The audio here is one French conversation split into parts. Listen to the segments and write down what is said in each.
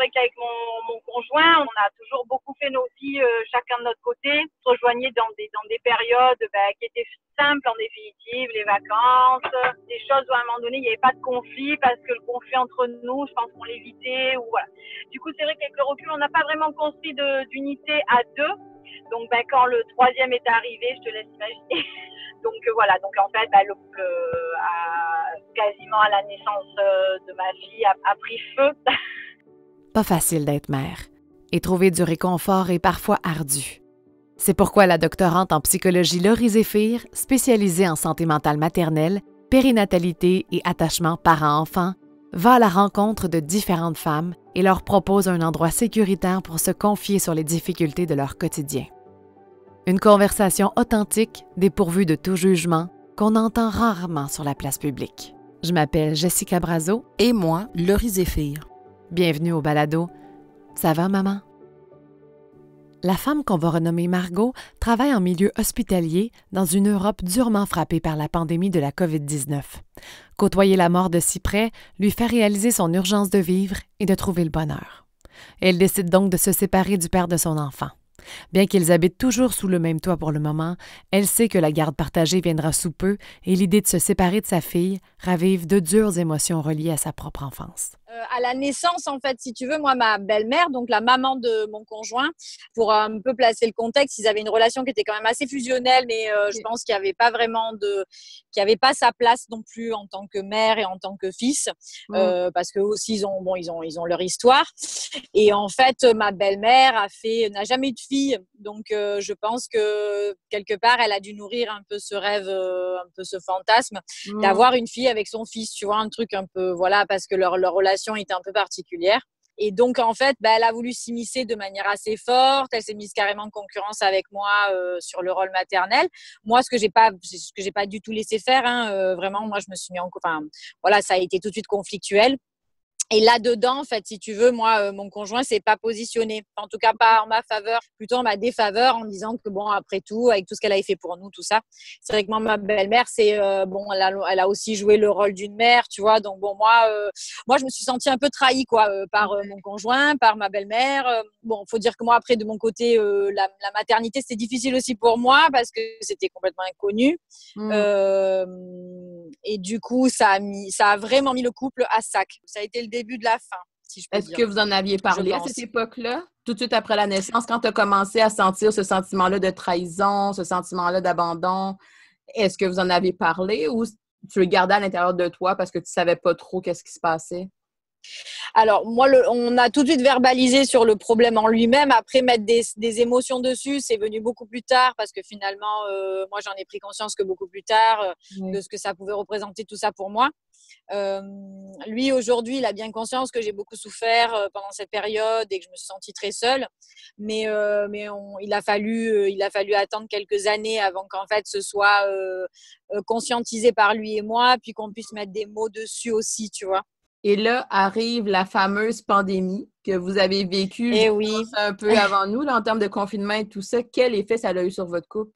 vrai qu'avec mon, conjoint, on a toujours beaucoup fait nos vies euh, chacun de notre côté. On se rejoignait dans des, dans des périodes ben, qui étaient simples en définitive, les vacances, des choses où à un moment donné, il n'y avait pas de conflit parce que le conflit entre nous, je pense qu'on l'évitait. ou voilà. Du coup, c'est vrai qu'avec le recul, on n'a pas vraiment construit d'unité à deux. Donc, ben, quand le troisième est arrivé, je te laisse imaginer. Donc euh, voilà, donc en fait, ben, le, euh, quasiment à la naissance de ma fille a pris feu Pas facile d'être mère, et trouver du réconfort est parfois ardu. C'est pourquoi la doctorante en psychologie Laurie Zéphir, spécialisée en santé mentale maternelle, périnatalité et attachement parent-enfant, va à la rencontre de différentes femmes et leur propose un endroit sécuritaire pour se confier sur les difficultés de leur quotidien. Une conversation authentique, dépourvue de tout jugement, qu'on entend rarement sur la place publique. Je m'appelle Jessica Brazo. Et moi, Laurie Zéphir. Bienvenue au balado. Ça va, maman? La femme qu'on va renommer Margot travaille en milieu hospitalier dans une Europe durement frappée par la pandémie de la COVID-19. Côtoyer la mort de si près lui fait réaliser son urgence de vivre et de trouver le bonheur. Elle décide donc de se séparer du père de son enfant. Bien qu'ils habitent toujours sous le même toit pour le moment, elle sait que la garde partagée viendra sous peu et l'idée de se séparer de sa fille ravive de dures émotions reliées à sa propre enfance. Euh, à la naissance, en fait, si tu veux, moi, ma belle-mère, donc la maman de mon conjoint, pour un peu placer le contexte, ils avaient une relation qui était quand même assez fusionnelle, mais euh, je pense qu'il n'y avait pas vraiment de, qu'il n'y avait pas sa place non plus en tant que mère et en tant que fils, mm. euh, parce que aussi ils ont, bon, ils ont, ils ont leur histoire. Et en fait, ma belle-mère a fait, n'a jamais eu de fille. Donc, euh, je pense que quelque part, elle a dû nourrir un peu ce rêve, euh, un peu ce fantasme mmh. d'avoir une fille avec son fils, tu vois, un truc un peu, voilà, parce que leur, relation était un peu particulière. Et donc, en fait, bah, elle a voulu s'immiscer de manière assez forte. Elle s'est mise carrément en concurrence avec moi euh, sur le rôle maternel. Moi, ce que j'ai pas, ce que j'ai pas du tout laissé faire, hein, vraiment, moi, je me suis mis en, enfin, voilà, ça a été tout de suite conflictuel. Et là-dedans, en fait, si tu veux, moi, euh, mon conjoint s'est pas positionné, en tout cas pas en ma faveur, plutôt en ma défaveur, en disant que bon, après tout, avec tout ce qu'elle avait fait pour nous, tout ça, c'est vrai que moi, ma belle-mère, c'est euh, bon, elle a, elle a, aussi joué le rôle d'une mère, tu vois. Donc bon, moi, euh, moi, je me suis sentie un peu trahie, quoi, par mon conjoint, par ma belle-mère. Bon, faut dire que moi, après, de mon côté, la, maternité, c'était difficile aussi pour moi parce que c'était complètement inconnu. Mmh. et du coup, ça a mis, ça a vraiment mis le couple à sac. Ça a été le de la fin, Est-ce que vous en aviez parlé à cette époque-là, tout de suite après la naissance, quand tu as commencé à sentir ce sentiment-là de trahison, ce sentiment-là d'abandon? Est-ce que vous en aviez parlé ou tu le gardais à l'intérieur de toi parce que tu savais pas trop qu'est-ce qui se passait? alors, moi, on a tout de suite verbalisé sur le problème en lui-même. Après, mettre des, émotions dessus, c'est venu beaucoup plus tard parce que finalement, euh, moi, j'en ai pris conscience que beaucoup plus tard euh, de ce que ça pouvait représenter tout ça pour moi. Euh, lui, aujourd'hui, il a bien conscience que j'ai beaucoup souffert pendant cette période et que je me suis sentie très seule. Mais, il, a fallu, il a fallu attendre quelques années avant qu'en fait ce soit conscientisé par lui et moi, puis qu'on puisse mettre des mots dessus aussi, tu vois. Et là arrive la fameuse pandémie que vous avez vécue eh un peu avant nous, en termes de confinement et tout ça. Quel effet ça a eu sur votre couple?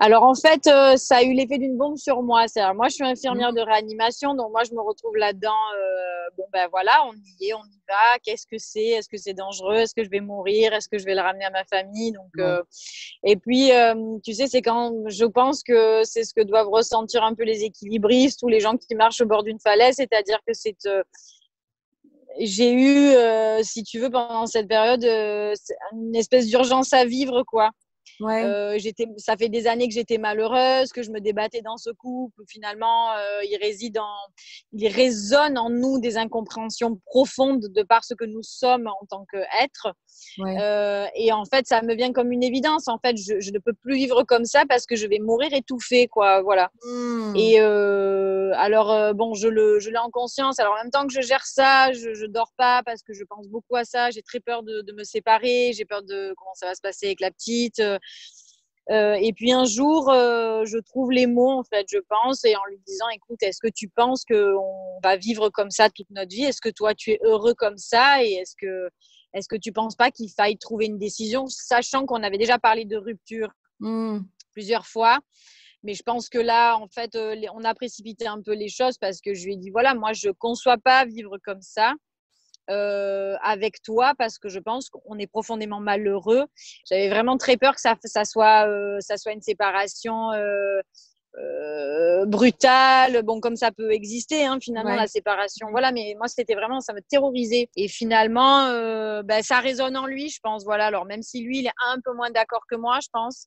Alors en fait, euh, ça a eu l'effet d'une bombe sur moi. cest moi, je suis infirmière mmh. de réanimation, donc moi, je me retrouve là-dedans. Euh, bon ben voilà, on y est, on y va. Qu'est-ce que c'est Est-ce que c'est dangereux Est-ce que je vais mourir Est-ce que je vais le ramener à ma famille Donc, euh, et puis, tu sais, c'est quand je pense que c'est ce que doivent ressentir un peu les équilibristes ou les gens qui marchent au bord d'une falaise, c'est-à-dire que c'est j'ai eu, si tu veux, pendant cette période, une espèce d'urgence à vivre, quoi. Euh, j'étais, ça fait des années que j'étais malheureuse, que je me débattais dans ce couple. Finalement, euh, il réside en, il résonne en nous des incompréhensions profondes de par ce que nous sommes en tant qu'être Ouais. Euh, et en fait, ça me vient comme une évidence. En fait, je, je, ne peux plus vivre comme ça parce que je vais mourir étouffée, quoi. Voilà. Mmh. Et euh, alors, euh, bon, je le, je l'ai en conscience. Alors, en même temps que je gère ça, je, je dors pas parce que je pense beaucoup à ça. J'ai très peur de, de me séparer. J'ai peur de comment ça va se passer avec la petite. Euh, euh, et puis un jour, euh, je trouve les mots, en fait, je pense, et en lui disant, écoute, est-ce que tu penses qu'on va vivre comme ça toute notre vie Est-ce que toi, tu es heureux comme ça Et est-ce que, est-ce que tu penses pas qu'il faille trouver une décision, sachant qu'on avait déjà parlé de rupture mmh. plusieurs fois mais je pense que là, en fait, euh, on a précipité un peu les choses parce que je lui ai dit, voilà, moi, je ne conçois pas vivre comme ça euh, avec toi parce que je pense qu'on est profondément malheureux. J'avais vraiment très peur que ça, ça, soit, euh, ça soit une séparation euh, euh brutale, bon comme ça peut exister hein, finalement la séparation. Voilà, mais moi c'était vraiment ça me terrorisait. Et finalement, euh, ben, ça résonne en lui, je pense. Voilà, alors même si lui il est un peu moins d'accord que moi, je pense.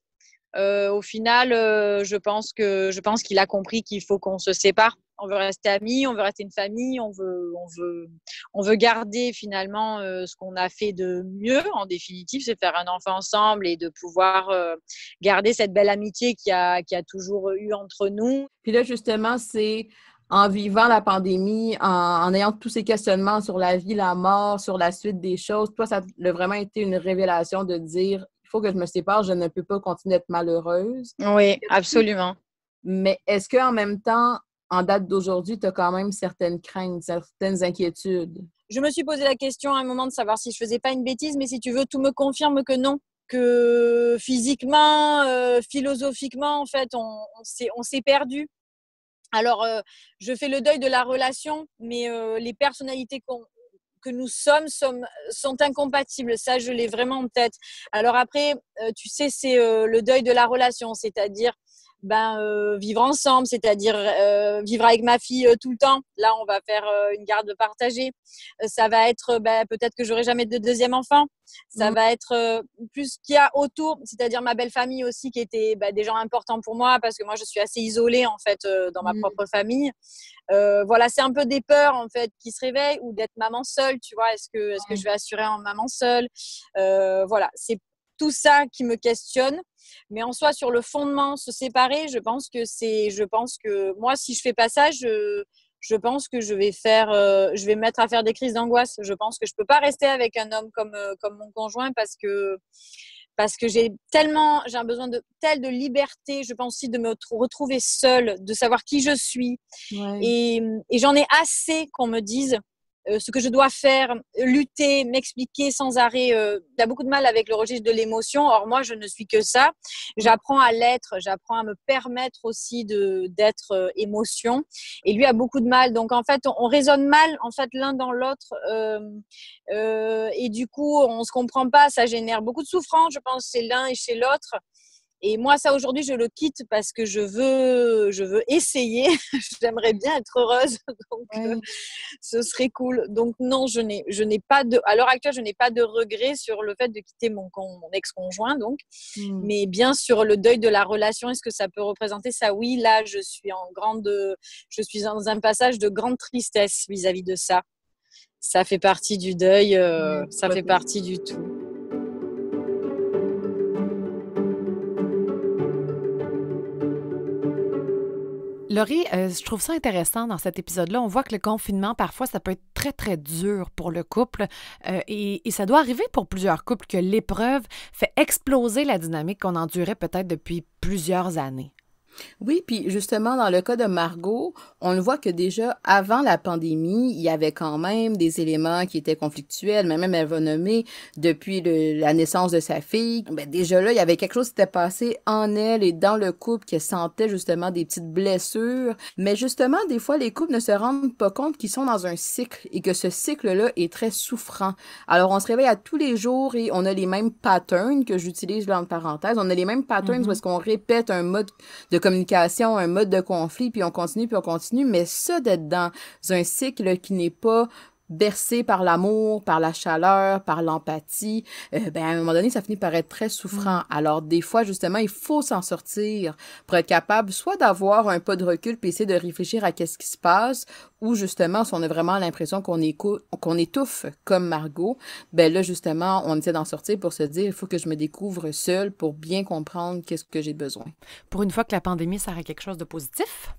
Euh, au final, euh, je pense que je pense qu'il a compris qu'il faut qu'on se sépare on veut rester amis, on veut rester une famille, on veut, on veut, on veut garder finalement euh, ce qu'on a fait de mieux en définitive, c'est faire un enfant ensemble et de pouvoir euh, garder cette belle amitié qui a, toujours eu entre nous. Puis là, justement, c'est en vivant la pandémie, en, en, ayant tous ces questionnements sur la vie, la mort, sur la suite des choses, toi, ça a vraiment été une révélation de dire il faut que je me sépare, je ne peux pas continuer d'être malheureuse. Oui, absolument. Mais est-ce qu'en même temps, en date d'aujourd'hui, tu as quand même certaines craintes, certaines inquiétudes. Je me suis posé la question à un moment de savoir si je faisais pas une bêtise, mais si tu veux, tout me confirme que non. Que physiquement, euh, philosophiquement, en fait, on, s'est perdu. Alors, euh, je fais le deuil de la relation, mais euh, les personnalités que nous sommes, sont incompatibles. Ça, je l'ai vraiment en tête. Alors après, tu sais, c'est le deuil de la relation, c'est-à-dire ben, euh, vivre ensemble, c'est-à-dire euh, vivre avec ma fille euh, tout le temps. Là, on va faire une garde partagée. ça va être ben, peut-être que j'aurai jamais de deuxième enfant. Ça mmh. va être plus ce qu'il y a autour, c'est-à-dire ma belle famille aussi, qui était ben, des gens importants pour moi, parce que moi, je suis assez isolée en fait dans ma mmh. propre famille. voilà, c'est un peu des peurs en fait qui se réveillent ou d'être maman seule, tu vois. Est-ce que, est-ce que je vais assurer en maman seule Voilà, c'est tout ça qui me questionne. Mais en soi, sur le fondement, se séparer, je pense que c'est, je pense que moi, si je fais pas ça, je, pense que je vais faire, euh, je vais mettre à faire des crises d'angoisse. Je pense que je peux pas rester avec un homme comme euh, comme mon conjoint parce que parce que j'ai tellement, j'ai un besoin de telle de liberté. Je pense aussi de me retrouver seule, de savoir qui je suis, et, et j'en ai assez qu'on me dise euh, ce que je dois faire, lutter, m'expliquer sans arrêt. Il euh, a beaucoup de mal avec le registre de l'émotion. Or, moi, je ne suis que ça. J'apprends à l'être, j'apprends à me permettre aussi de, d'être euh, émotion. Et lui a beaucoup de mal. Donc, en fait, on, raisonne mal en fait l'un dans l'autre. et du coup, on ne se comprend pas. Ça génère beaucoup de souffrance, je pense, chez l'un et chez l'autre. Et moi, ça aujourd'hui, je le quitte parce que je veux, je veux essayer. J'aimerais bien être heureuse, donc euh, ce serait cool. Donc non, je n'ai, je n'ai pas de, à l'heure actuelle, je n'ai pas de regret sur le fait de quitter mon, mon ex-conjoint, donc. Mmh. Mais bien sur le deuil de la relation, est-ce que ça peut représenter ça Oui, là, je suis en grande, je suis dans un passage de grande tristesse vis-à-vis de ça. Ça fait partie du deuil, euh, ça fait partie du tout. Laurie, euh, je trouve ça intéressant dans cet épisode-là. On voit que le confinement, parfois, ça peut être très, très dur pour le couple. Euh, et, et, ça doit arriver pour plusieurs couples que l'épreuve fait exploser la dynamique qu'on endurait peut-être depuis plusieurs années. Oui, puis justement, dans le cas de Margot, on le voit que déjà avant la pandémie, il y avait quand même des éléments qui étaient conflictuels, mais même elle va nommer depuis la naissance de sa fille. Ben déjà là, il y avait quelque chose qui s'était passé en elle et dans le couple qui sentait justement des petites blessures. Mais justement, des fois, les couples ne se rendent pas compte qu'ils sont dans un cycle et que ce cycle-là est très souffrant. Alors, on se réveille à tous les jours et on a les mêmes patterns que j'utilise dans en parenthèse. On a les mêmes patterns mm-hmm. qu'on répète un mode de communication, un mode de conflit, puis on continue, puis on continue. Mais ça, d'être dans un cycle qui n'est pas bercé par l'amour, par la chaleur, par l'empathie, euh, ben, à un moment donné, ça finit par être très souffrant. Mm. Alors, des fois, justement, il faut s'en sortir pour être capable soit d'avoir un peu de recul puis essayer de réfléchir à qu'est-ce qui se passe, ou justement, si on a vraiment l'impression qu'on étouffe comme Margot, ben là, justement, on essaie d'en sortir pour se dire, il faut que je me découvre seule pour bien comprendre qu'est-ce que j'ai besoin. Pour une fois que la pandémie sert à quelque chose de positif,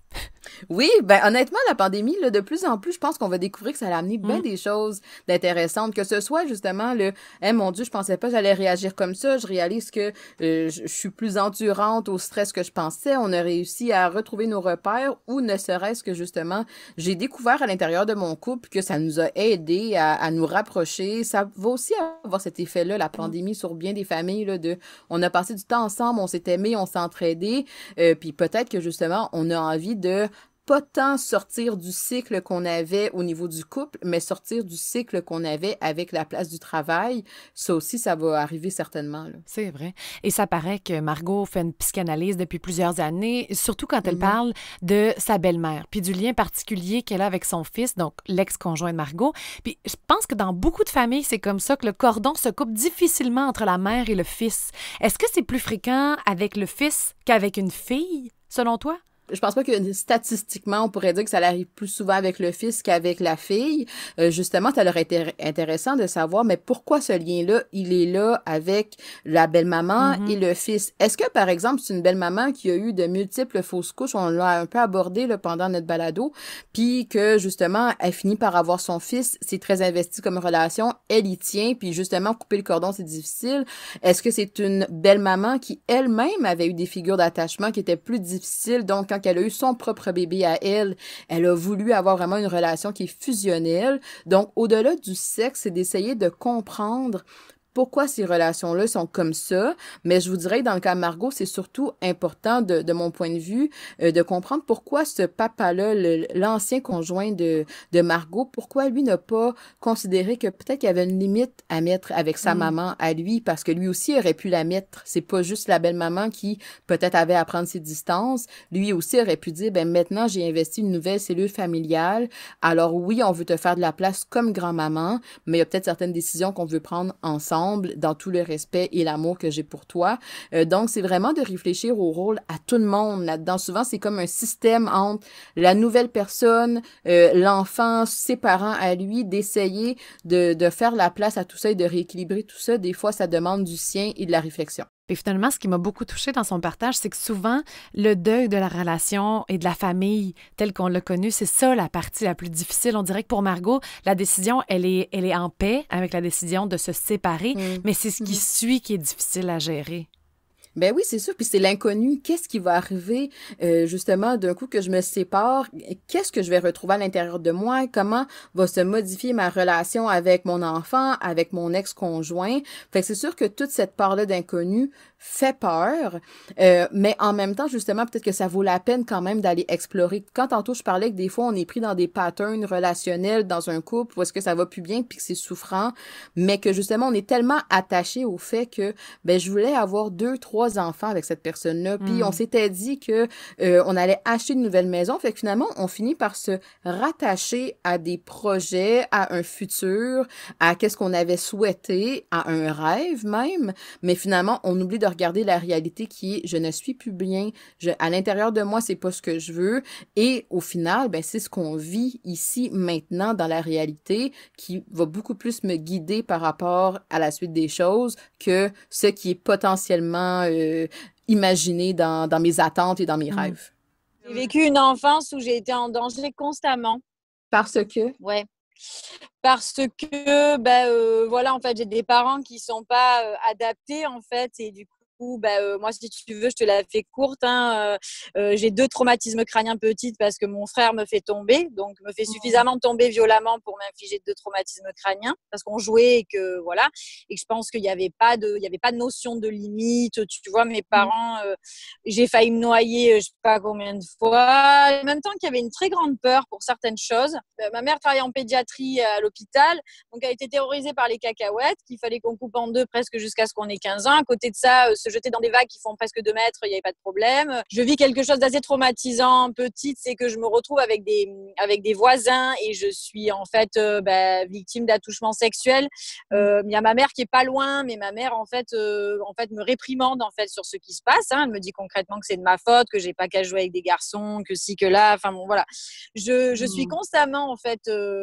oui, ben honnêtement, la pandémie, là, de plus en plus, je pense qu'on va découvrir que ça a amené bien mm. des choses d'intéressantes, que ce soit justement le eh mon Dieu, je pensais pas j'allais réagir comme ça, je réalise que euh, je suis plus endurante au stress que je pensais, on a réussi à retrouver nos repères ou ne serait-ce que justement, j'ai découvert à l'intérieur de mon couple que ça nous a aidé à, nous rapprocher. Ça va aussi avoir cet effet-là, la mm. pandémie, sur bien des familles, là, de on a passé du temps ensemble, on s'est aimé, on s'est entraidé, euh, puis peut-être que justement, on a envie de autant sortir du cycle qu'on avait au niveau du couple, mais sortir du cycle qu'on avait avec la place du travail. Ça aussi, ça va arriver certainement. C'est vrai. Et ça paraît que Margot fait une psychanalyse depuis plusieurs années, surtout quand elle mm-hmm. parle de sa belle-mère, puis du lien particulier qu'elle a avec son fils, donc l'ex-conjoint de Margot. Puis je pense que dans beaucoup de familles, c'est comme ça que le cordon se coupe difficilement entre la mère et le fils. Est-ce que c'est plus fréquent avec le fils qu'avec une fille, selon toi? je pense pas que statistiquement, on pourrait dire que ça arrive plus souvent avec le fils qu'avec la fille. Euh, justement, ça leur été intéressant de savoir, mais pourquoi ce lien-là, il est là avec la belle-maman mm-hmm. et le fils? Est-ce que, par exemple, c'est une belle-maman qui a eu de multiples fausses couches, on l'a un peu abordé là, pendant notre balado, puis que, justement, elle finit par avoir son fils, c'est très investi comme relation, elle y tient, puis justement, couper le cordon, c'est difficile. Est-ce que c'est une belle-maman qui, elle-même, avait eu des figures d'attachement qui étaient plus difficiles, donc quand qu'elle a eu son propre bébé à elle, elle a voulu avoir vraiment une relation qui est fusionnelle. Donc, au-delà du sexe, c'est d'essayer de comprendre pourquoi ces relations-là sont comme ça. Mais je vous dirais dans le cas de Margot, c'est surtout important de, mon point de vue euh, de comprendre pourquoi ce papa-là, l'ancien conjoint de, de Margot, pourquoi lui n'a pas considéré que peut-être qu'il y avait une limite à mettre avec sa mm. maman à lui parce que lui aussi aurait pu la mettre. C'est pas juste la belle-maman qui peut-être avait à prendre ses distances. Lui aussi aurait pu dire, ben maintenant j'ai investi une nouvelle cellule familiale. Alors oui, on veut te faire de la place comme grand-maman, mais il y a peut-être certaines décisions qu'on veut prendre ensemble dans tout le respect et l'amour que j'ai pour toi. Euh, donc, c'est vraiment de réfléchir au rôle à tout le monde là-dedans. Souvent, c'est comme un système entre la nouvelle personne, euh, l'enfant, ses parents à lui, d'essayer de, de faire la place à tout ça et de rééquilibrer tout ça. Des fois, ça demande du sien et de la réflexion. Puis finalement, ce qui m'a beaucoup touchée dans son partage, c'est que souvent, le deuil de la relation et de la famille telle qu'on l'a connue, c'est ça la partie la plus difficile. On dirait que pour Margot, la décision, elle est, en paix avec la décision de se séparer, mm. mais c'est ce qui mm. suit qui est difficile à gérer. Ben oui, c'est sûr. Puis c'est l'inconnu. Qu'est-ce qui va arriver euh, justement d'un coup que je me sépare? Qu'est-ce que je vais retrouver à l'intérieur de moi? Comment va se modifier ma relation avec mon enfant, avec mon ex-conjoint? Fait que c'est sûr que toute cette part-là d'inconnu fait peur. Euh, mais en même temps, justement, peut-être que ça vaut la peine quand même d'aller explorer. Quand tantôt je parlais que des fois on est pris dans des patterns relationnels dans un couple où est-ce que ça va plus bien puis que c'est souffrant, mais que justement on est tellement attaché au fait que ben je voulais avoir deux, trois trois enfants avec cette personne-là. Puis on hmm. s'était dit que euh, on allait acheter une nouvelle maison. Fait que finalement, on finit par se rattacher à des projets, à un futur, à qu'est-ce qu'on avait souhaité, à un rêve même. Mais finalement, on oublie de regarder la réalité qui est je ne suis plus bien. Je, à l'intérieur de moi, c'est pas ce que je veux. Et au final, ben c'est ce qu'on vit ici maintenant dans la réalité qui va beaucoup plus me guider par rapport à la suite des choses que ce qui est potentiellement euh, euh, imaginer dans, mes attentes et dans mes mm. rêves. J'ai vécu une enfance où j'ai été en danger constamment. Parce que? Oui. Parce que, ben euh, voilà, en fait, j'ai des parents qui sont pas euh, adaptés, en fait, et du bah, euh, moi, si tu veux, je te la fais courte. Hein, euh, euh, j'ai deux traumatismes crâniens petites parce que mon frère me fait tomber, donc me fait oh. suffisamment tomber violemment pour m'infliger deux traumatismes crâniens parce qu'on jouait et que voilà. Et je pense qu'il n'y avait pas de, il y avait pas de notion de limite. Tu vois, mes mmh. parents, j'ai failli me noyer, je sais pas combien de fois. En même temps, qu'il y avait une très grande peur pour certaines choses. ma mère travaillait en pédiatrie à l'hôpital, donc elle a été terrorisée par les cacahuètes qu'il fallait qu'on coupe en deux presque jusqu'à ce qu'on ait 15 ans. À côté de ça, ce jeter dans des vagues qui font presque 2 mètres, il n'y avait pas de problème. Je vis quelque chose d'assez traumatisant petite, c'est que je me retrouve avec des, avec des voisins et je suis en fait euh, bah, victime d'attouchements sexuels. Il mm. euh, y a ma mère qui est pas loin, mais ma mère en fait, euh, en fait me réprimande en fait sur ce qui se passe. Hein. Elle me dit concrètement que c'est de ma faute, que j'ai pas qu'à jouer avec des garçons, que si que là. Enfin bon voilà, je, je suis mm. constamment en fait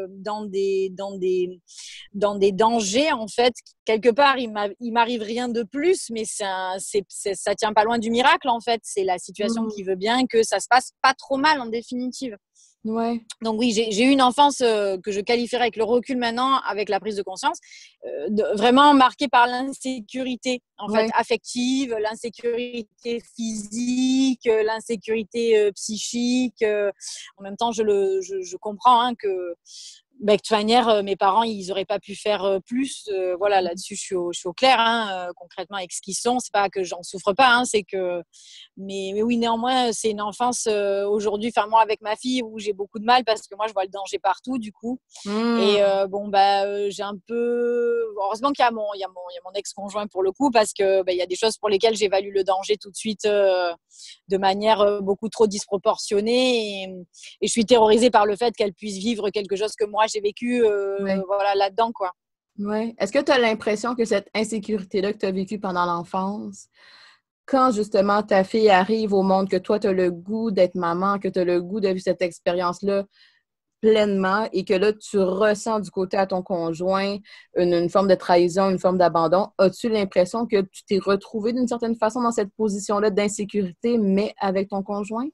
dans des dans des dans des dangers en fait. Quelque part, il m'arrive rien de plus, mais c'est un, c'est, ne ça tient pas loin du miracle en fait. C'est la situation mm. qui veut bien que ça se passe pas trop mal en définitive. Ouais. Donc oui, j'ai, eu une enfance euh, que je qualifierais avec le recul maintenant, avec la prise de conscience, euh, vraiment marquée par l'insécurité affective, l'insécurité physique, euh, l'insécurité psychique. en même temps, je le, je, comprends hein, que bah, de toute manière, euh, mes parents, ils n'auraient pas pu faire euh, plus. Euh, voilà, là-dessus, je suis au, clair, hein, concrètement, avec ce qu'ils sont. C'est pas que j'en souffre pas, hein, c'est que. Mais, mais, oui, néanmoins, c'est une enfance aujourd'hui, enfin, moi, avec ma fille, où j'ai beaucoup de mal parce que moi, je vois le danger partout, du coup. Et mmh. bon, bah, j'ai un peu. Heureusement qu'il y a mon, il mon, ex-conjoint pour le coup, parce que bah, il y a des choses pour lesquelles j'évalue le danger tout de suite de manière beaucoup trop disproportionnée. Et, et je suis terrorisée par le fait qu'elle puisse vivre quelque chose que moi, j'ai vécu euh, voilà, là-dedans, quoi. Oui. Est-ce que tu as l'impression que cette insécurité-là que tu as vécue pendant l'enfance, quand justement ta fille arrive au monde, que toi, tu as le goût d'être maman, que tu as le goût de vivre cette expérience-là pleinement et que là, tu ressens du côté à ton conjoint une, forme de trahison, une forme d'abandon, as-tu l'impression que tu t'es retrouvée d'une certaine façon dans cette position-là d'insécurité, mais avec ton conjoint?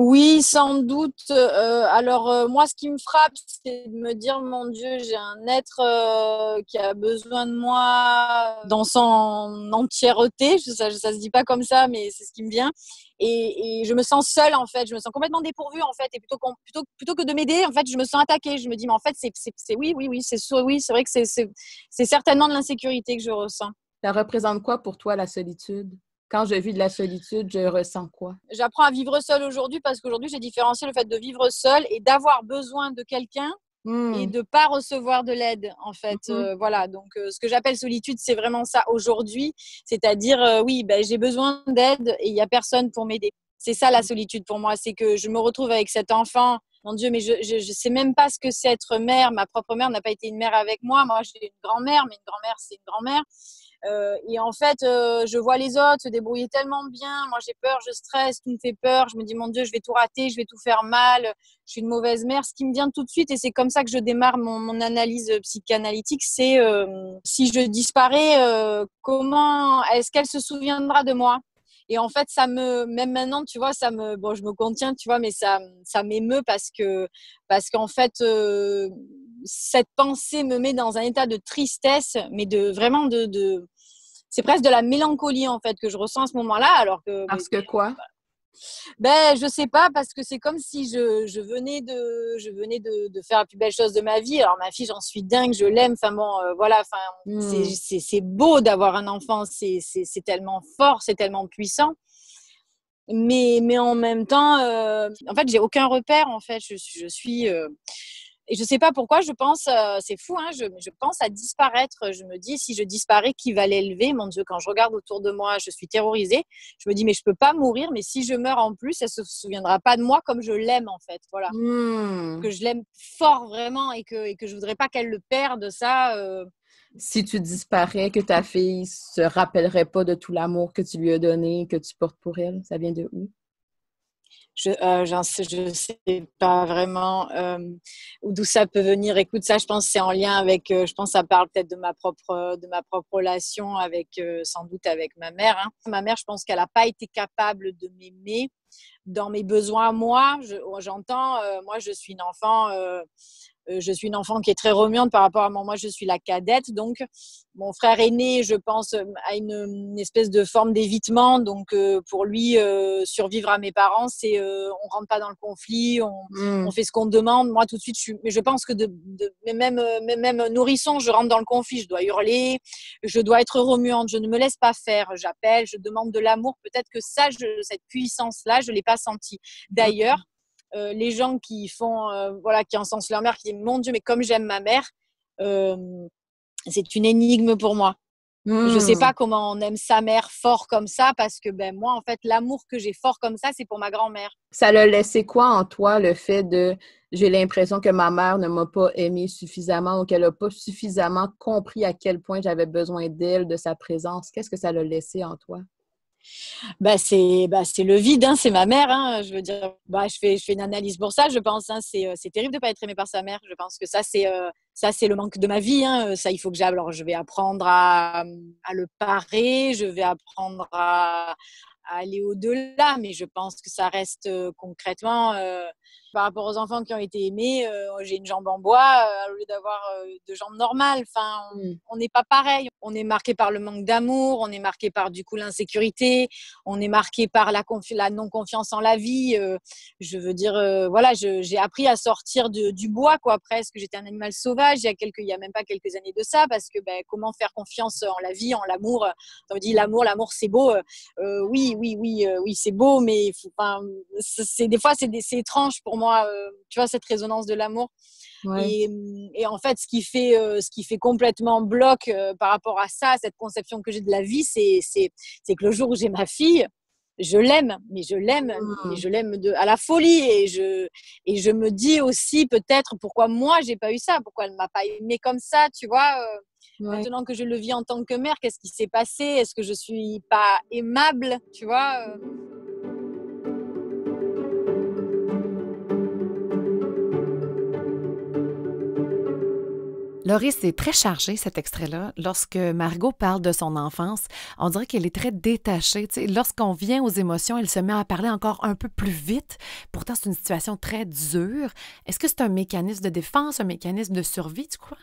Oui, sans doute. Euh, alors euh, moi, ce qui me frappe, c'est de me dire, mon Dieu, j'ai un être euh, qui a besoin de moi dans son entièreté. ça, ne se dit pas comme ça, mais c'est ce qui me vient. Et, je me sens seule en fait. Je me sens complètement dépourvue en fait. Et plutôt, que de m'aider, en fait, je me sens attaquée. Je me dis, mais en fait, c'est oui, oui, oui, c'est oui, c'est vrai que c'est certainement de l'insécurité que je ressens. Ça représente quoi pour toi la solitude quand je vis de la solitude, je ressens quoi? J'apprends à vivre seul aujourd'hui parce qu'aujourd'hui, j'ai différencié le fait de vivre seul et d'avoir besoin de quelqu'un et hmm. de pas recevoir de l'aide en fait mm-hmm. euh, voilà donc euh, ce que j'appelle solitude c'est vraiment ça aujourd'hui c'est-à-dire euh, oui ben, j'ai besoin d'aide et il n'y a personne pour m'aider c'est ça la mm. solitude pour moi c'est que je me retrouve avec cet enfant mon Dieu, mais je ne sais même pas ce que c'est être mère. Ma propre mère n'a pas été une mère avec moi. Moi, j'ai une grand-mère, mais une grand-mère, c'est une grand-mère. Euh, et en fait, euh, je vois les autres se débrouiller tellement bien. Moi, j'ai peur, je stresse, tout me fait peur. Je me dis, mon Dieu, je vais tout rater, je vais tout faire mal. Je suis une mauvaise mère. Ce qui me vient tout de suite, et c'est comme ça que je démarre mon, analyse psychanalytique, c'est euh, si je disparais, comment est-ce qu'elle se souviendra de moi et en fait, ça me, même maintenant, tu vois, ça me, bon, je me contiens, tu vois, mais ça, ça m'émeut parce que, parce qu'en fait, cette pensée me met dans un état de tristesse, mais de vraiment de, de... c'est presque de la mélancolie en fait que je ressens à ce moment-là, alors que parce que quoi ben, je sais pas parce que c'est comme si je, je, venais de je venais de, de, faire la plus belle chose de ma vie. Alors ma fille, j'en suis dingue, je l'aime. Enfin bon, euh, voilà. Enfin, hmm. c'est beau d'avoir un enfant, c'est tellement fort, c'est tellement puissant. Mais mais en même temps, euh, en fait, j'ai aucun repère. En fait, je, je suis euh, et je ne sais pas pourquoi, je pense, euh, c'est fou, hein, je, pense à disparaître. Je me dis, si je disparais, qui va l'élever Mon Dieu, quand je regarde autour de moi, je suis terrorisée. Je me dis, mais je ne peux pas mourir, mais si je meurs en plus, elle ne se souviendra pas de moi comme je l'aime, en fait. Voilà. Hmm. Que je l'aime fort, vraiment, et que, je voudrais pas qu'elle le perde, ça. Euh. Si tu disparais, que ta fille se rappellerait pas de tout l'amour que tu lui as donné, que tu portes pour elle, ça vient de où je euh, ne sais pas vraiment euh, d'où ça peut venir. Écoute, ça, je pense c'est en lien avec, euh, je pense ça parle peut-être de ma propre, de ma propre relation avec, sans doute avec ma mère. Hein. Ma mère, je pense qu'elle n'a pas été capable de m'aimer dans mes besoins. Moi, j'entends, moi, je suis une enfant euh, je suis une enfant qui est très remuante par rapport à moi. je suis la cadette. Donc, mon frère aîné, je pense, euh, a une, espèce de forme d'évitement. Donc, euh, pour lui, survivre à mes parents, c'est on on rentre pas dans le conflit, hmm. on, fait ce qu'on demande. Moi, tout de suite, je Mais je pense que de, même, nourrisson, je rentre dans le conflit. Je dois hurler, je dois être remuante. Je ne me laisse pas faire. J'appelle, je demande de l'amour. Peut-être que ça, cette puissance-là, je ne l'ai pas sentie. D'ailleurs. Euh, les gens qui font, euh, voilà, qui en encensent leur mère, qui disent mon Dieu, mais comme j'aime ma mère, euh, c'est une énigme pour moi. Je ne hmm. sais pas comment on aime sa mère fort comme ça parce que ben moi en fait l'amour que j'ai fort comme ça c'est pour ma grand-mère. Ça l'a laissé quoi en toi le fait de j'ai l'impression que ma mère ne m'a pas aimée suffisamment ou qu'elle n'a pas suffisamment compris à quel point j'avais besoin d'elle, de sa présence. Qu'est-ce que ça l'a laissé en toi? bah, c'est bah, le vide, hein, c'est ma mère. Hein, je veux dire, bah, je, fais, je fais une analyse pour ça, je pense. Hein, c'est euh, terrible de ne pas être aimé par sa mère. Je pense que ça, c'est euh, ça c'est le manque de ma vie. Hein. Euh, ça, il faut que j'aille. je vais apprendre à, à, le parer, je vais apprendre à, aller au-delà, mais je pense que ça reste concrètement. Par rapport aux enfants qui ont été aimés, euh, j'ai une jambe en bois euh, au lieu d'avoir euh, deux jambes normales. Enfin, mm. on n'est pas pareil. On est marqué par le manque d'amour, on est marqué par du coup l'insécurité, on est marqué par la, la non-confiance en la vie. je veux dire, voilà, j'ai appris à sortir du bois, quoi, presque. J'étais un animal sauvage il y a quelques, même pas quelques années de ça, parce que ben, comment faire confiance en la vie, en l'amour On dit l'amour, l'amour, c'est beau. oui, oui, oui, oui, c'est beau, mais c'est des fois c'est étrange pour moi, euh, tu vois, cette résonance de l'amour. Et, en fait, ce qui fait, euh, ce qui fait complètement bloc euh, par rapport à ça, cette conception que j'ai de la vie, c'est que le jour où j'ai ma fille, je l'aime, mais je l'aime, ah. je l'aime à la folie et je et je me dis aussi peut-être pourquoi moi j'ai pas eu ça, pourquoi elle m'a pas aimé comme ça, tu vois. Maintenant que je le vis en tant que mère, qu'est-ce qui s'est passé Est-ce que je suis pas aimable, tu vois Laurie, c'est très chargé cet extrait-là. Lorsque Margot parle de son enfance, on dirait qu'elle est très détachée. Lorsqu'on vient aux émotions, elle se met à parler encore un peu plus vite. Pourtant, c'est une situation très dure. Est-ce que c'est un mécanisme de défense, un mécanisme de survie, tu crois?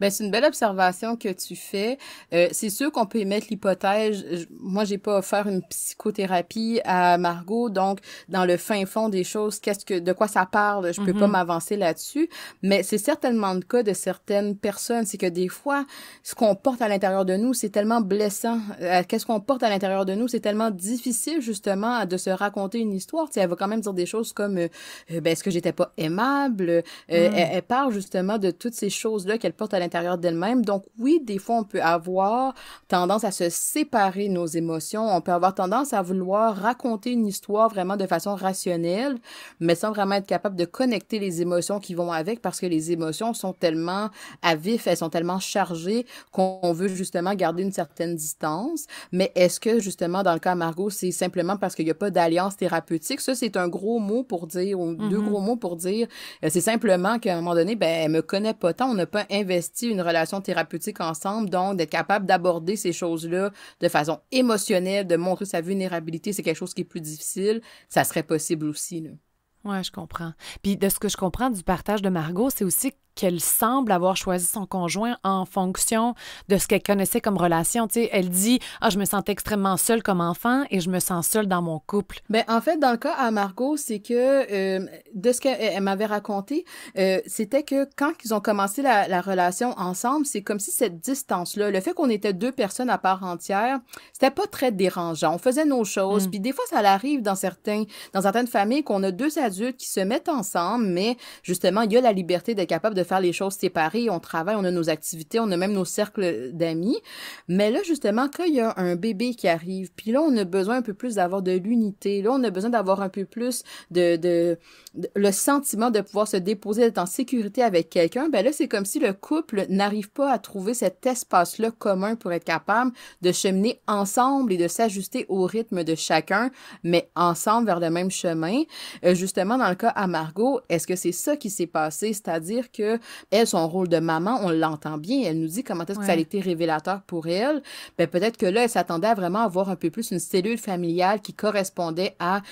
Ben, c'est une belle observation que tu fais. Euh, c'est sûr qu'on peut émettre l'hypothèse. Moi, j'ai pas offert une psychothérapie à Margot, donc dans le fin fond des choses, qu'est-ce que, de quoi ça parle, je peux pas mm-hmm. m'avancer là-dessus. Mais c'est certainement le cas de certaines personnes, c'est que des fois, ce qu'on porte à l'intérieur de nous, c'est tellement blessant. Euh, qu'est-ce qu'on porte à l'intérieur de nous, c'est tellement difficile justement de se raconter une histoire. Tu sais, elle va quand même dire des choses comme, euh, euh, ben, est-ce que j'étais pas aimable mm. elle, elle, parle justement de toutes ces choses là qu'elle à l'intérieur d'elle-même. Donc oui, des fois, on peut avoir tendance à se séparer nos émotions. On peut avoir tendance à vouloir raconter une histoire vraiment de façon rationnelle, mais sans vraiment être capable de connecter les émotions qui vont avec parce que les émotions sont tellement à vif, elles sont tellement chargées qu'on veut justement garder une certaine distance. Mais est-ce que justement, dans le cas Margot, c'est simplement parce qu'il n'y a pas d'alliance thérapeutique? Ça, c'est un gros mot pour dire, ou deux mm-hmm. gros mots pour dire, euh, c'est simplement qu'à un moment donné, ben, elle me connaît pas tant, on n'a pas investi une relation thérapeutique ensemble, donc d'être capable d'aborder ces choses-là de façon émotionnelle, de montrer sa vulnérabilité, c'est quelque chose qui est plus difficile, ça serait possible aussi. Là. Oui, je comprends. Puis de ce que je comprends du partage de Margot, c'est aussi qu'elle semble avoir choisi son conjoint en fonction de ce qu'elle connaissait comme relation. elle dit Ah, je me sens extrêmement seule comme enfant et je me sens seule dans mon couple. mais ben, en fait, dans le cas à Margot, c'est que euh, de ce qu'elle m'avait raconté, euh, c'était que quand ils ont commencé la, relation ensemble, c'est comme si cette distance-là, le fait qu'on était deux personnes à part entière, c'était pas très dérangeant. On faisait nos choses. Mm. Puis des fois, ça arrive dans, certains, dans certaines familles qu'on a deux adultes qui se mettent ensemble, mais justement, il y a la liberté d'être capable de de faire les choses séparées, on travaille, on a nos activités, on a même nos cercles d'amis. Mais là, justement, quand il y a un bébé qui arrive, puis là, on a besoin un peu plus d'avoir de l'unité, là, on a besoin d'avoir un peu plus de, de le sentiment de pouvoir se déposer, d'être en sécurité avec quelqu'un, ben là, c'est comme si le couple n'arrive pas à trouver cet espace-là commun pour être capable de cheminer ensemble et de s'ajuster au rythme de chacun, mais ensemble vers le même chemin. Euh, justement, dans le cas à est-ce que c'est ça qui s'est passé? C'est-à-dire que elle, son rôle de maman, on l'entend bien, elle nous dit comment est-ce que ça a été révélateur pour elle. Ben, peut-être que là, elle s'attendait à vraiment avoir un peu plus une cellule familiale qui correspondait à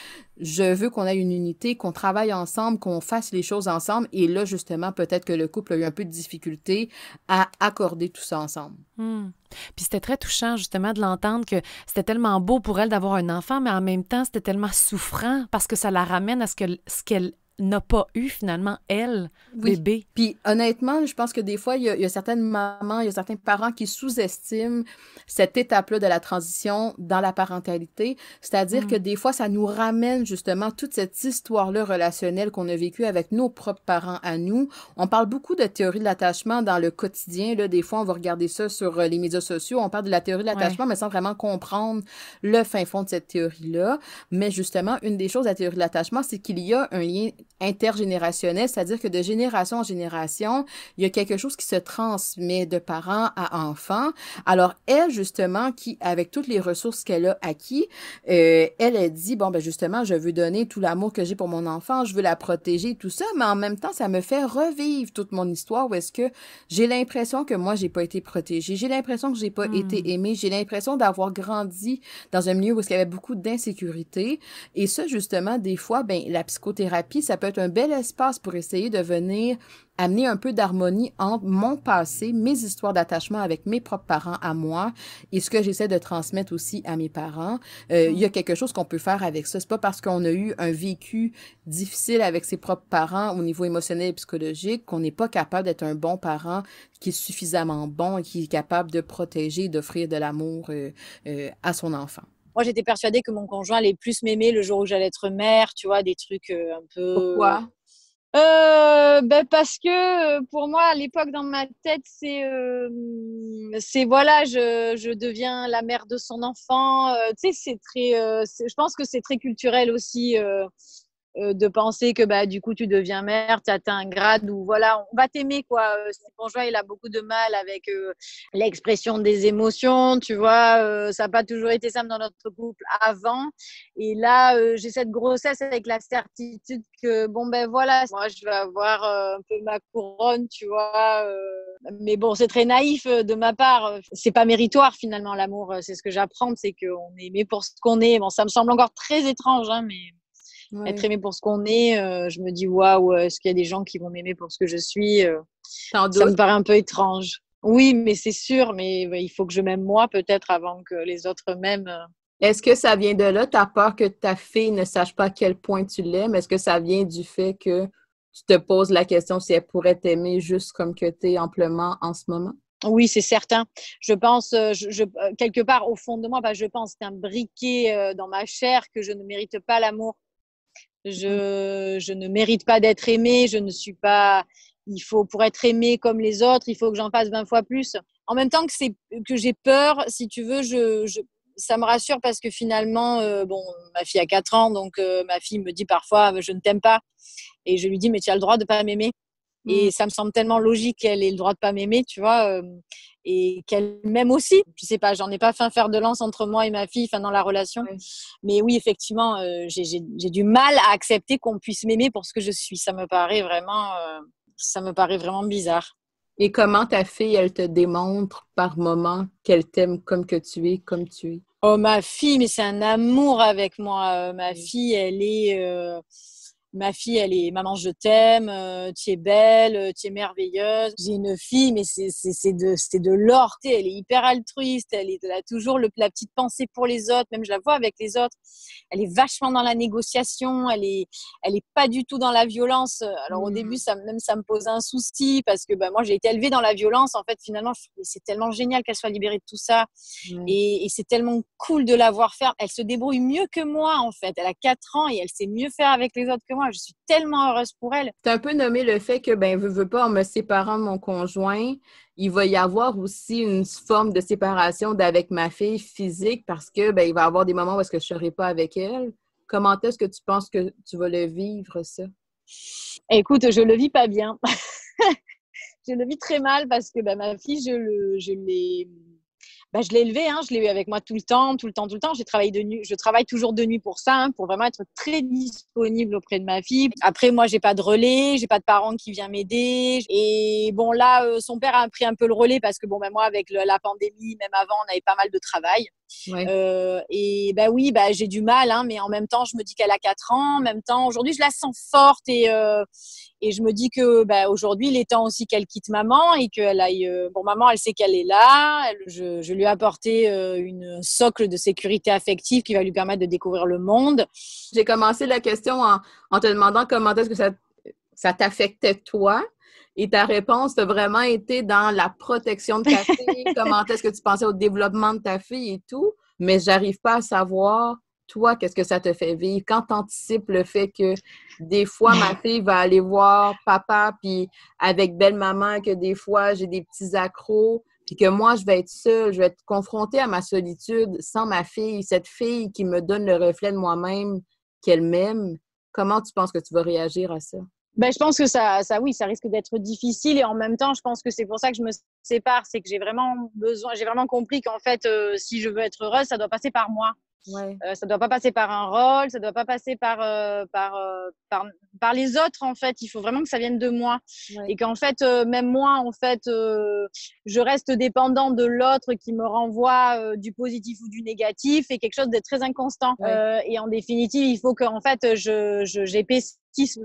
je veux qu'on ait une unité, qu'on travaille ensemble, qu'on fasse les choses ensemble. Et là, justement, peut-être que le couple a eu un peu de difficulté à accorder tout ça ensemble. Hmm. Puis c'était très touchant, justement, de l'entendre que c'était tellement beau pour elle d'avoir un enfant, mais en même temps, c'était tellement souffrant parce que ça la ramène à ce qu'elle ce qu'elle n'a pas eu finalement, elle, bébé. Puis honnêtement, je pense que des fois, il y, a, certaines mamans, il y a certains parents qui sous-estiment cette étape-là de la transition dans la parentalité. C'est-à-dire mm. que des fois, ça nous ramène justement toute cette histoire-là relationnelle qu'on a vécue avec nos propres parents à nous. On parle beaucoup de théorie de l'attachement dans le quotidien. Là, des fois, on va regarder ça sur euh, les médias sociaux. On parle de la théorie de l'attachement, mais sans vraiment comprendre le fin fond de cette théorie-là. Mais justement, une des choses de la théorie de l'attachement, c'est qu'il y a un lien intergénérationnel, c'est-à-dire que de génération en génération, il y a quelque chose qui se transmet de parents à enfants. Alors elle, justement, qui, avec toutes les ressources qu'elle a acquis, euh, elle a dit, bon, ben justement, je veux donner tout l'amour que j'ai pour mon enfant, je veux la protéger, tout ça, mais en même temps, ça me fait revivre toute mon histoire où est-ce que j'ai l'impression que moi, j'ai pas été protégée, j'ai l'impression que j'ai pas été hmm. aimée, j'ai l'impression d'avoir grandi dans un milieu où il y avait beaucoup d'insécurité. Et ça, justement, des fois, ben, la psychothérapie, ça peut être un bel espace pour essayer de venir amener un peu d'harmonie entre mon passé, mes histoires d'attachement avec mes propres parents à moi et ce que j'essaie de transmettre aussi à mes parents. Euh, il y a quelque chose qu'on peut faire avec ça. C'est pas parce qu'on a eu un vécu difficile avec ses propres parents au niveau émotionnel et psychologique qu'on n'est pas capable d'être un bon parent qui est suffisamment bon et qui est capable de protéger, d'offrir de l'amour euh, euh, à son enfant j'étais persuadée que mon conjoint allait plus m'aimer le jour où j'allais être mère, tu vois, des trucs euh, un peu. Pourquoi euh, ben parce que euh, pour moi à l'époque dans ma tête c'est euh, c'est voilà je, je deviens la mère de son enfant tu sais c'est très je pense que c'est très culturel aussi euh, de penser que bah, du coup tu deviens mère, tu atteins un grade où voilà, on va t'aimer quoi. c'est euh, Bourgeois, il a beaucoup de mal avec euh, l'expression des émotions, tu vois, ça n'a pas toujours été simple dans notre couple avant. Et là, j'ai cette grossesse avec la certitude que bon ben voilà, moi je vais avoir un peu ma couronne, tu vois. mais bon, c'est très naïf de ma part. C'est pas méritoire finalement l'amour. C'est ce que j'apprends, c'est qu'on est aimé pour ce qu'on est. Bon, ça me semble encore très étrange, hein, mais être aimé pour ce qu'on est, euh, je me dis waouh, euh, est-ce qu'il y a des gens qui vont m'aimer pour ce que je suis euh? Ça me paraît un peu étrange. Oui, mais c'est sûr, mais bah, il faut que je m'aime moi peut-être avant que les autres m'aiment. Est-ce que ça vient de là, ta peur que ta fille ne sache pas à quel point tu l'aimes? Est-ce que ça vient du fait que tu te poses la question si elle pourrait t'aimer juste comme que tu es amplement en ce moment? Oui, c'est certain. Je pense, je, quelque part au fond de moi, bah, je pense c'est un briquet dans ma chair que je ne mérite pas l'amour Mm. Je, ne mérite pas d'être aimée. Je ne suis pas. Il faut pour être aimée comme les autres, il faut que j'en fasse 20 fois plus. En même temps que c'est que j'ai peur, si tu veux, ça me rassure parce que finalement, euh, bon, ma fille a 4 ans, donc euh, ma fille me dit parfois, je ne t'aime pas. Et je lui dis, mais tu as le droit de ne pas m'aimer. Et mm. ça me semble tellement logique qu'elle ait le droit de pas m'aimer, tu vois, euh, et qu'elle m'aime aussi. Je sais pas, j'en ai pas fin faire faire de lance entre moi et ma fille, enfin dans la relation. Mais oui, effectivement, euh, j'ai du mal à accepter qu'on puisse m'aimer pour ce que je suis. Ça me paraît vraiment, euh, ça me paraît vraiment bizarre. Et comment ta fille, elle te démontre par moment qu'elle t'aime comme que tu es, comme tu es Oh ma fille, mais c'est un amour avec moi. ma fille, elle est ma fille, elle est maman, je t'aime, euh, tu es belle, euh, tu es merveilleuse. J'ai une fille, mais c'est de, de l'or. Elle est hyper altruiste, elle, a toujours la petite pensée pour les autres, même je la vois avec les autres. Elle est vachement dans la négociation, elle n'est pas du tout dans la violence. Alors au début, mmh. ça, même ça me pose un souci parce que bah, moi, j'ai été élevée dans la violence. En fait, finalement, c'est tellement génial qu'elle soit libérée de tout ça. Et, et c'est tellement cool de la voir faire. Elle se débrouille mieux que moi, en fait. Elle a 4 ans et elle sait mieux faire avec les autres que moi moi. Je suis tellement heureuse pour elle. Tu as un peu nommé le fait que, ben, veux, veux pas, en me séparant de mon conjoint, il va y avoir aussi une forme de séparation d'avec ma fille physique parce que, ben, il va y avoir des moments où est-ce que je serai pas avec elle. Comment est-ce que tu penses que tu vas le vivre, ça? Écoute, je le vis pas bien. je le vis très mal parce que ben, ma fille, je l'ai bah, je l'ai élevé, hein, je l'ai eu avec moi tout le temps, tout le temps, tout le temps. J'ai travaillé de nuit, je travaille toujours de nuit pour ça, hein, pour vraiment être très disponible auprès de ma fille. Après, moi, j'ai pas de relais, j'ai pas de parents qui viennent m'aider. Et bon, là, euh, son père a pris un peu le relais parce que bon, ben moi, avec la pandémie, même avant, on avait pas mal de travail. Euh, et ben oui, bah, j'ai du mal, hein, mais en même temps, je me dis qu'elle a 4 ans. En même temps, aujourd'hui, je la sens forte et, euh, et je me dis que bah, aujourd'hui, il est temps aussi qu'elle quitte maman et qu'elle aille. Euh, bon, maman, elle sait qu'elle est là. je, lui ai apporté une socle de sécurité affective qui va lui permettre de découvrir le monde. J'ai commencé la question en, en te demandant comment est-ce que ça, ça t'affectait toi. Et ta réponse a vraiment été dans la protection de ta fille, comment est-ce que tu pensais au développement de ta fille et tout. Mais j'arrive pas à savoir, toi, qu'est-ce que ça te fait vivre? Quand tu anticipes le fait que des fois, ma fille va aller voir papa, puis avec belle-maman, que des fois, j'ai des petits accros, puis que moi, je vais être seule, je vais être confrontée à ma solitude sans ma fille, cette fille qui me donne le reflet de moi-même, qu'elle m'aime, comment tu penses que tu vas réagir à ça? ben, je pense que ça, ça, oui, ça risque d'être difficile et en même temps, je pense que c'est pour ça que je me sépare, c'est que j'ai vraiment besoin, j'ai vraiment compris qu'en fait, euh, si je veux être heureuse, ça doit passer par moi. Ouais. Euh, ça doit pas passer par un rôle, ça doit pas passer par euh, par, euh, par, par les autres en fait. Il faut vraiment que ça vienne de moi et qu'en fait même moi en fait je reste dépendant de l'autre qui me renvoie du positif ou du négatif et quelque chose de très inconstant. et en définitive, il faut qu'en fait je j'épaisse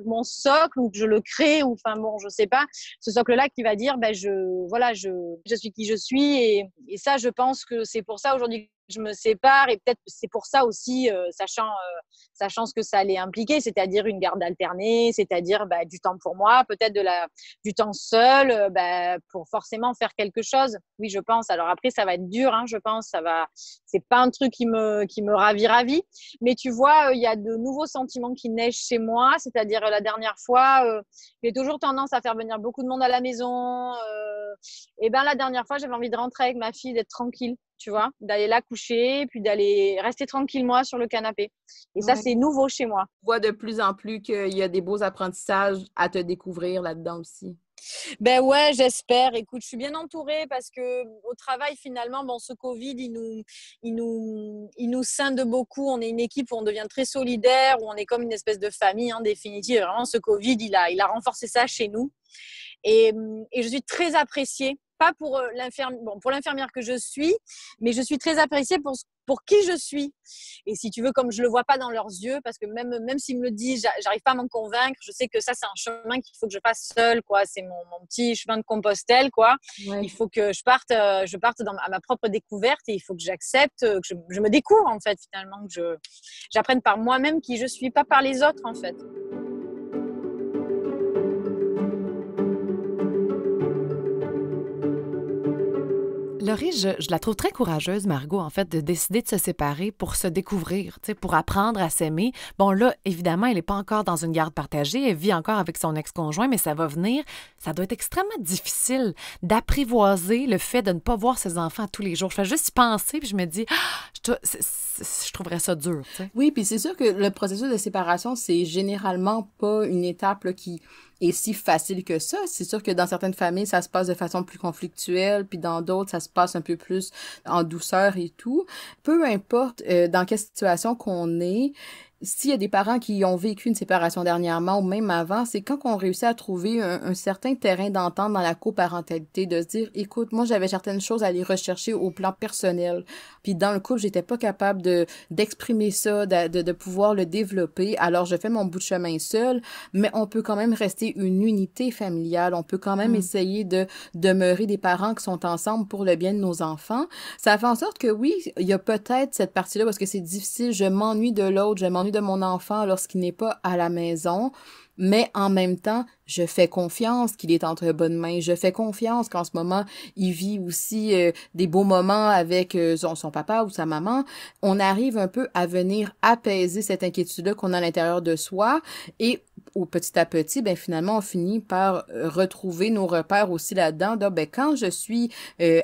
mon socle ou que je le crée ou enfin bon je sais pas ce socle là qui va dire ben je voilà je, je suis qui je suis et ça je pense que c'est pour ça aujourd'hui je me sépare et peut-être c'est pour ça aussi, euh, sachant, euh, sachant ce que ça allait impliquer, c'est-à-dire une garde alternée, c'est-à-dire bah, du temps pour moi, peut-être de la, du temps seul, euh, bah, pour forcément faire quelque chose. Oui, je pense. Alors après, ça va être dur, hein, je pense. Ça va, c'est pas un truc qui me, qui me ravit vie. Mais tu vois, il y a de nouveaux sentiments qui naissent chez moi. C'est-à-dire la dernière fois, j'ai toujours tendance à faire venir beaucoup de monde à la maison. et ben la dernière fois, j'avais envie de rentrer avec ma fille, d'être tranquille tu vois, d'aller la coucher, puis d'aller rester tranquille, moi, sur le canapé. Et ça, c'est nouveau chez moi. Je vois de plus en plus qu'il y a des beaux apprentissages à te découvrir là-dedans aussi. Ben ouais, j'espère. Écoute, je suis bien entourée parce que au travail finalement, bon, ce Covid, il nous, il nous, il nous scinde beaucoup. On est une équipe où on devient très solidaire, où on est comme une espèce de famille en hein, définitive. Vraiment, ce Covid, il a, il a renforcé ça chez nous. Et, et je suis très appréciée pas pour euh, l'infirmière, bon, pour l'infirmière que je suis, mais je suis très appréciée pour, pour qui je suis. Et si tu veux, comme je le vois pas dans leurs yeux, parce que même, même s'ils me le disent, j'arrive pas à m'en convaincre, je sais que ça, c'est un chemin qu'il faut que je passe seule, quoi. C'est mon, mon, petit chemin de Compostelle, quoi. Il faut que je parte, euh, je parte à ma propre découverte et il faut que j'accepte, euh, que je, me découvre, en fait, finalement, que j'apprenne par moi-même qui je suis, pas par les autres, en fait. Laurie, je, la trouve très courageuse, Margot, en fait, de décider de se séparer pour se découvrir, pour apprendre à s'aimer. Bon, là, évidemment, elle n'est pas encore dans une garde partagée, elle vit encore avec son ex-conjoint, mais ça va venir. Ça doit être extrêmement difficile d'apprivoiser le fait de ne pas voir ses enfants tous les jours. Je fais juste y penser, puis je me dis, ah, je, trouverais ça dur. Oui, puis c'est sûr que le processus de séparation, c'est généralement pas une étape qui et si facile que ça. C'est sûr que dans certaines familles, ça se passe de façon plus conflictuelle, puis dans d'autres, ça se passe un peu plus en douceur et tout. Peu importe euh, dans quelle situation qu'on est, s'il y a des parents qui ont vécu une séparation dernièrement ou même avant, c'est quand on réussit à trouver un, certain terrain d'entente dans la coparentalité, de se dire, écoute, moi j'avais certaines choses à aller rechercher au plan personnel, puis dans le couple j'étais pas capable de d'exprimer ça, de, de, pouvoir le développer, alors je fais mon bout de chemin seul, mais on peut quand même rester une unité familiale, on peut quand même mm. essayer de demeurer des parents qui sont ensemble pour le bien de nos enfants. Ça fait en sorte que oui, il y a peut-être cette partie-là parce que c'est difficile, je m'ennuie de l'autre, je m'ennuie de mon enfant lorsqu'il n'est pas à la maison mais en même temps, je fais confiance qu'il est entre bonnes mains. Je fais confiance qu'en ce moment, il vit aussi euh, des beaux moments avec euh, son, papa ou sa maman. On arrive un peu à venir apaiser cette inquiétude-là qu'on a à l'intérieur de soi et au petit à petit, ben finalement, on finit par euh, retrouver nos repères aussi là-dedans. ben, quand je suis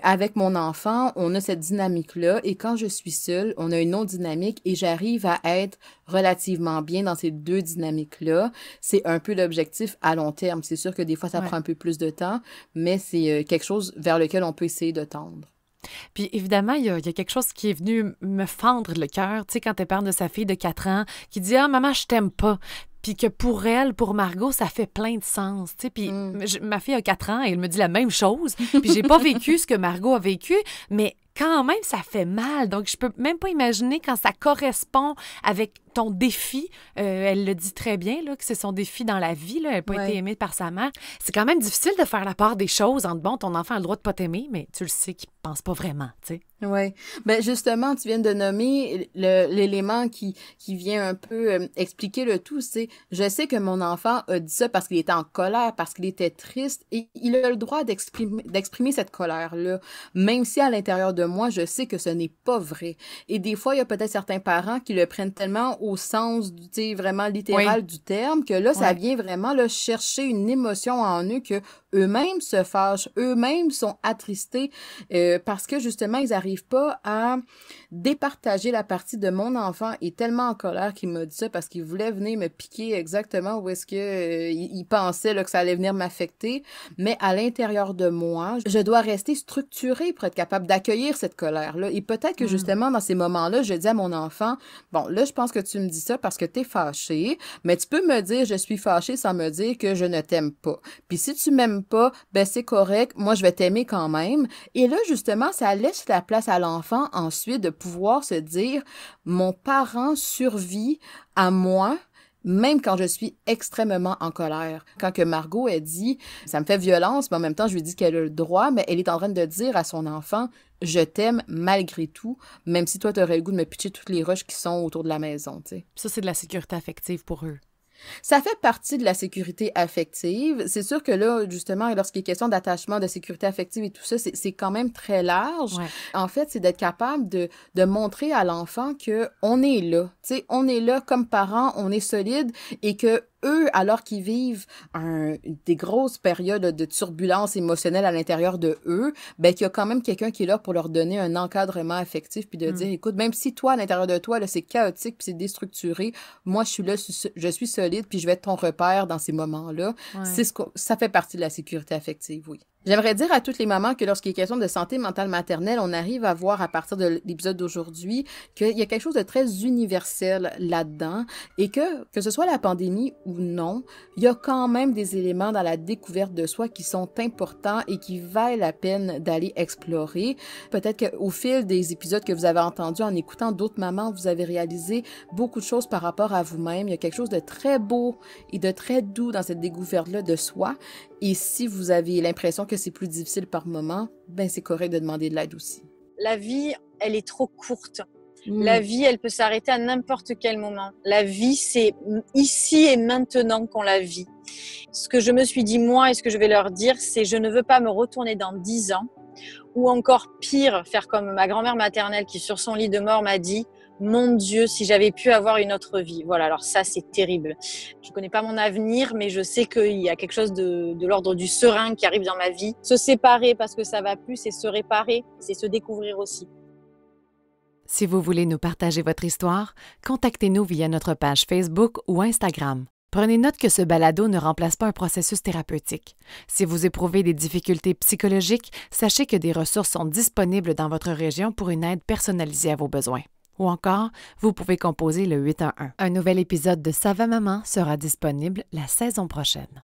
avec mon enfant, on a cette dynamique-là et quand je suis seule, on a une autre dynamique et j'arrive à être relativement bien dans ces deux dynamiques-là. C'est un peu l'objectif à long terme. C'est sûr que des fois, ça prend un peu plus de temps, mais c'est euh, quelque chose vers lequel on peut essayer de tendre. Puis évidemment, il y, a, quelque chose qui est venu me fendre le cœur, tu sais, quand elle parle de sa fille de 4 ans, qui dit « Ah, maman, je t'aime pas », puis que pour elle, pour Margot, ça fait plein de sens, tu sais, puis mm. ma fille a quatre ans et elle me dit la même chose, puis j'ai pas vécu ce que Margot a vécu, mais quand même, ça fait mal. Donc, je peux même pas imaginer quand ça correspond avec ton défi, euh, elle le dit très bien, là, que c'est son défi dans la vie. Là. Elle n'a pas été aimée par sa mère. C'est quand même difficile de faire la part des choses entre bon, ton enfant a le droit de pas t'aimer, mais tu le sais qu'il pense pas vraiment, tu sais. Oui. Ben justement, tu viens de nommer l'élément qui, qui vient un peu euh, expliquer le tout, c'est je sais que mon enfant a dit ça parce qu'il était en colère, parce qu'il était triste, et il a le droit d'exprimer cette colère-là, même si à l'intérieur de moi, je sais que ce n'est pas vrai. Et des fois, il y a peut-être certains parents qui le prennent tellement au sens vraiment littéral du terme, que là, ça vient vraiment là, chercher une émotion en eux que eux-mêmes se fâchent, eux-mêmes sont attristés euh, parce que justement, ils n'arrivent pas à départager la partie de mon enfant est tellement en colère qu'il m'a dit ça parce qu'il voulait venir me piquer exactement où est-ce que euh, il pensait là, que ça allait venir m'affecter. Mais à l'intérieur de moi, je dois rester structurée pour être capable d'accueillir cette colère-là. Et peut-être que hmm. justement, dans ces moments-là, je dis à mon enfant, bon, là, je pense que tu me dis ça parce que tu es fâché, mais tu peux me dire je suis fâché sans me dire que je ne t'aime pas. Puis si tu m'aimes pas, ben c'est correct, moi je vais t'aimer quand même. Et là, justement, ça laisse la place à l'enfant ensuite de pouvoir se dire, mon parent survit à moi, même quand je suis extrêmement en colère. Quand que Margot a dit, ça me fait violence, mais en même temps, je lui dis qu'elle a le droit, mais elle est en train de dire à son enfant, je t'aime malgré tout, même si toi, tu aurais le goût de me pitcher toutes les roches qui sont autour de la maison. sais. Ça, c'est de la sécurité affective pour eux. Ça fait partie de la sécurité affective. C'est sûr que là, justement, lorsqu'il est question d'attachement, de sécurité affective et tout ça, c'est quand même très large. En fait, c'est d'être capable de, montrer à l'enfant que on est là. Tu sais, on est là comme parents, on est solide et que eux, alors qu'ils vivent un, des grosses périodes de turbulence émotionnelle à l'intérieur de eux, ben qu'il y a quand même quelqu'un qui est là pour leur donner un encadrement affectif puis de hmm. dire écoute, même si toi à l'intérieur de toi là c'est chaotique puis c'est déstructuré, moi je suis là, je suis solide puis je vais être ton repère dans ces moments-là. C'est ce que ça fait partie de la sécurité affective, oui. J'aimerais dire à toutes les mamans que lorsqu'il est question de santé mentale maternelle, on arrive à voir à partir de l'épisode d'aujourd'hui qu'il y a quelque chose de très universel là-dedans et que, que ce soit la pandémie ou non, il y a quand même des éléments dans la découverte de soi qui sont importants et qui valent la peine d'aller explorer. Peut-être qu'au fil des épisodes que vous avez entendus en écoutant d'autres mamans, vous avez réalisé beaucoup de choses par rapport à vous-même. Il y a quelque chose de très beau et de très doux dans cette découverte-là de soi. Et si vous avez l'impression que c'est plus difficile par moment, ben c'est correct de demander de l'aide aussi. La vie, elle est trop courte. Mm. La vie, elle peut s'arrêter à n'importe quel moment. La vie, c'est ici et maintenant qu'on la vit. Ce que je me suis dit moi et ce que je vais leur dire, c'est je ne veux pas me retourner dans dix ans ou encore pire, faire comme ma grand-mère maternelle qui sur son lit de mort m'a dit mon Dieu, si j'avais pu avoir une autre vie. Voilà, alors ça, c'est terrible. Je ne connais pas mon avenir, mais je sais qu'il y a quelque chose de, l'ordre du serein qui arrive dans ma vie. Se séparer parce que ça va plus, c'est se réparer, c'est se découvrir aussi. Si vous voulez nous partager votre histoire, contactez-nous via notre page Facebook ou Instagram. Prenez note que ce balado ne remplace pas un processus thérapeutique. Si vous éprouvez des difficultés psychologiques, sachez que des ressources sont disponibles dans votre région pour une aide personnalisée à vos besoins ou encore vous pouvez composer le 8-1-1. Un nouvel épisode de Sava maman sera disponible la saison prochaine.